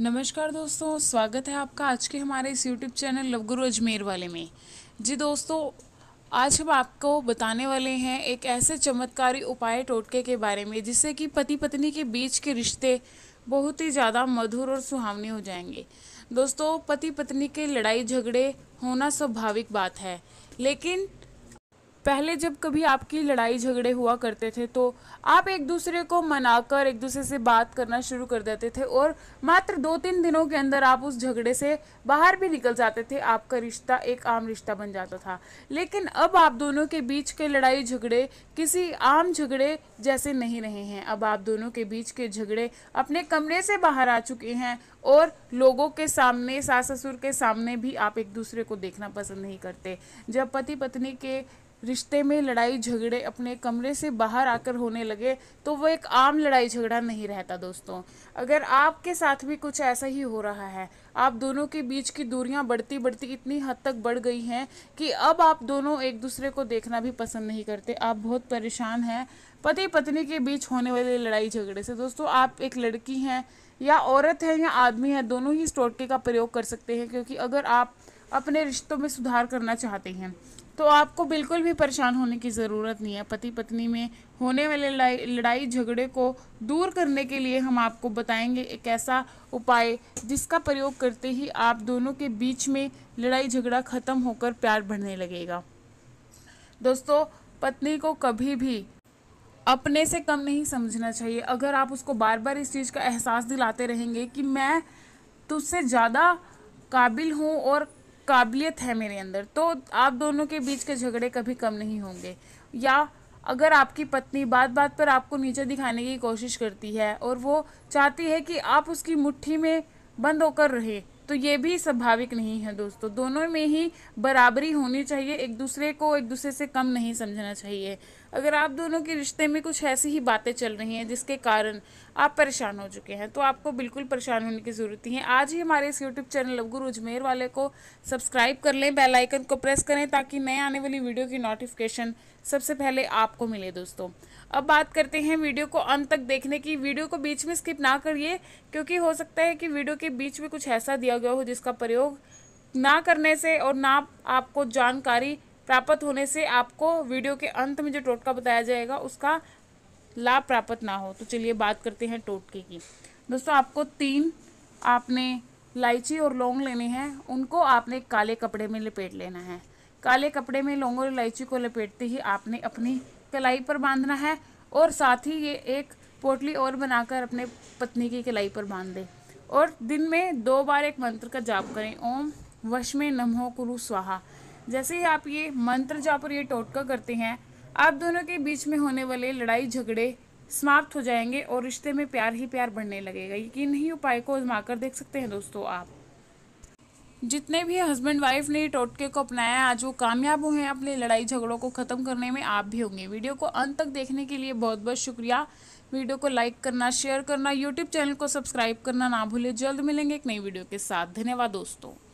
नमस्कार दोस्तों स्वागत है आपका आज के हमारे इस यूट्यूब चैनल लव गुरु अजमेर वाले में जी दोस्तों आज हम आपको बताने वाले हैं एक ऐसे चमत्कारी उपाय टोटके के बारे में जिससे कि पति पत्नी के बीच के रिश्ते बहुत ही ज़्यादा मधुर और सुहावने हो जाएंगे दोस्तों पति पत्नी के लड़ाई झगड़े होना स्वाभाविक बात है लेकिन पहले जब कभी आपकी लड़ाई झगड़े हुआ करते थे तो आप एक दूसरे को मनाकर एक दूसरे से बात करना शुरू कर देते थे और मात्र दो तीन दिनों के अंदर आप उस झगड़े से बाहर भी निकल जाते थे आपका रिश्ता एक आम रिश्ता बन जाता था लेकिन अब आप दोनों के बीच के लड़ाई झगड़े किसी आम झगड़े जैसे नहीं रहे हैं अब आप दोनों के बीच के झगड़े अपने कमरे से बाहर आ चुके हैं और लोगों के सामने सास ससुर के सामने भी आप एक दूसरे को देखना पसंद नहीं करते जब पति पत्नी के रिश्ते में लड़ाई झगड़े अपने कमरे से बाहर आकर होने लगे तो वो एक आम लड़ाई झगड़ा नहीं रहता दोस्तों अगर आपके साथ भी कुछ ऐसा ही हो रहा है आप दोनों के बीच की दूरियां बढ़ती बढ़ती इतनी हद तक बढ़ गई हैं कि अब आप दोनों एक दूसरे को देखना भी पसंद नहीं करते आप बहुत परेशान हैं पति पत्नी के बीच होने वाले लड़ाई झगड़े से दोस्तों आप एक लड़की हैं या औरत है या आदमी है दोनों ही इस टोटके का प्रयोग कर सकते हैं क्योंकि अगर आप अपने रिश्तों में सुधार करना चाहते हैं तो आपको बिल्कुल भी परेशान होने की ज़रूरत नहीं है पति पत्नी में होने वाले लड़ाई झगड़े को दूर करने के लिए हम आपको बताएंगे एक ऐसा उपाय जिसका प्रयोग करते ही आप दोनों के बीच में लड़ाई झगड़ा ख़त्म होकर प्यार बढ़ने लगेगा दोस्तों पत्नी को कभी भी अपने से कम नहीं समझना चाहिए अगर आप उसको बार बार इस चीज़ का एहसास दिलाते रहेंगे कि मैं तुझसे ज़्यादा काबिल हूँ और काबिलियत है मेरे अंदर तो आप दोनों के बीच के झगड़े कभी कम नहीं होंगे या अगर आपकी पत्नी बात बात पर आपको नीचे दिखाने की कोशिश करती है और वो चाहती है कि आप उसकी मुट्ठी में बंद होकर रहे तो ये भी स्वाभाविक नहीं है दोस्तों दोनों में ही बराबरी होनी चाहिए एक दूसरे को एक दूसरे से कम नहीं समझना चाहिए अगर आप दोनों के रिश्ते में कुछ ऐसी ही बातें चल रही हैं जिसके कारण आप परेशान हो चुके हैं तो आपको बिल्कुल परेशान होने की ज़रूरत नहीं है आज ही हमारे इस यूट्यूब चैनल लवगुरु अजमेर वाले को सब्सक्राइब कर लें बेल आइकन को प्रेस करें ताकि नए आने वाली वीडियो की नोटिफिकेशन सबसे पहले आपको मिले दोस्तों अब बात करते हैं वीडियो को अंत तक देखने की वीडियो को बीच में स्किप ना करिए क्योंकि हो सकता है कि वीडियो के बीच में कुछ ऐसा दिया गया हो जिसका प्रयोग ना करने से और ना आपको जानकारी प्राप्त होने से आपको वीडियो के अंत में जो टोटका बताया जाएगा उसका लाभ प्राप्त ना हो तो चलिए बात करते हैं टोटके की दोस्तों आपको तीन आपने इलायची और लौंग लेने हैं उनको आपने काले कपड़े में लपेट लेना है काले कपड़े में लौंग और इलायची को लपेटते ही आपने अपनी कलाई पर बांधना है और साथ ही ये एक पोटली और बनाकर अपने पत्नी की कलाई पर बांध दें और दिन में दो बार एक मंत्र का जाप करें ओम वश में नमो कुरु स्वाहा जैसे ही आप ये मंत्र जाप और ये टोटका करते हैं आप दोनों के बीच में होने वाले लड़ाई झगड़े समाप्त हो जाएंगे और रिश्ते में प्यार ही प्यार बढ़ने लगेगा यकीन ही उपाय को आजमा कर देख सकते हैं दोस्तों आप जितने भी हस्बैंड वाइफ ने टोटके को अपनाया आज वो कामयाब हुए हैं अपने लड़ाई झगड़ों को ख़त्म करने में आप भी होंगे वीडियो को अंत तक देखने के लिए बहुत बहुत शुक्रिया वीडियो को लाइक करना शेयर करना यूट्यूब चैनल को सब्सक्राइब करना ना भूलें जल्द मिलेंगे एक नई वीडियो के साथ धन्यवाद दोस्तों